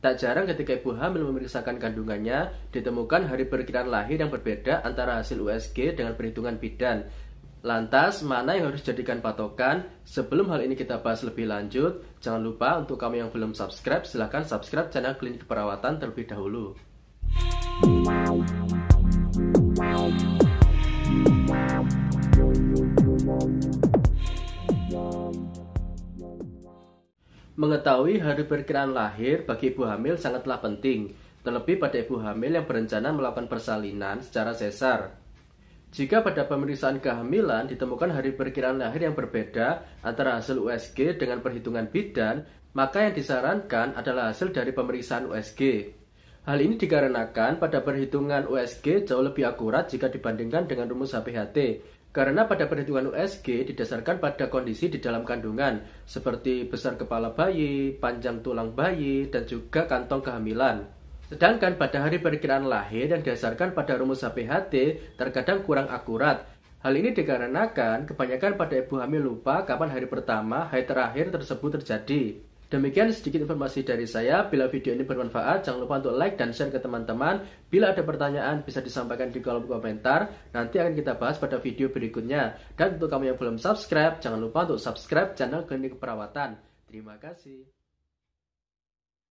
Tak jarang ketika ibu hamil memeriksakan kandungannya, ditemukan hari perkiraan lahir yang berbeda antara hasil USG dengan perhitungan bidan. Lantas, mana yang harus dijadikan patokan? Sebelum hal ini kita bahas lebih lanjut, jangan lupa untuk kamu yang belum subscribe, silahkan subscribe channel Klinik Perawatan terlebih dahulu. Mengetahui hari perkiraan lahir bagi ibu hamil sangatlah penting, terlebih pada ibu hamil yang berencana melakukan persalinan secara sesar. Jika pada pemeriksaan kehamilan ditemukan hari perkiraan lahir yang berbeda antara hasil USG dengan perhitungan bidan, maka yang disarankan adalah hasil dari pemeriksaan USG. Hal ini dikarenakan pada perhitungan USG jauh lebih akurat jika dibandingkan dengan rumus HPHT, karena pada perhitungan USG didasarkan pada kondisi di dalam kandungan, seperti besar kepala bayi, panjang tulang bayi, dan juga kantong kehamilan. Sedangkan pada hari perkiraan lahir yang didasarkan pada rumus HPHT terkadang kurang akurat. Hal ini dikarenakan kebanyakan pada ibu hamil lupa kapan hari pertama, hari terakhir tersebut terjadi. Demikian sedikit informasi dari saya. Bila video ini bermanfaat, jangan lupa untuk like dan share ke teman-teman. Bila ada pertanyaan, bisa disampaikan di kolom komentar. Nanti akan kita bahas pada video berikutnya. Dan untuk kamu yang belum subscribe, jangan lupa untuk subscribe channel Klinik Perawatan. Terima kasih.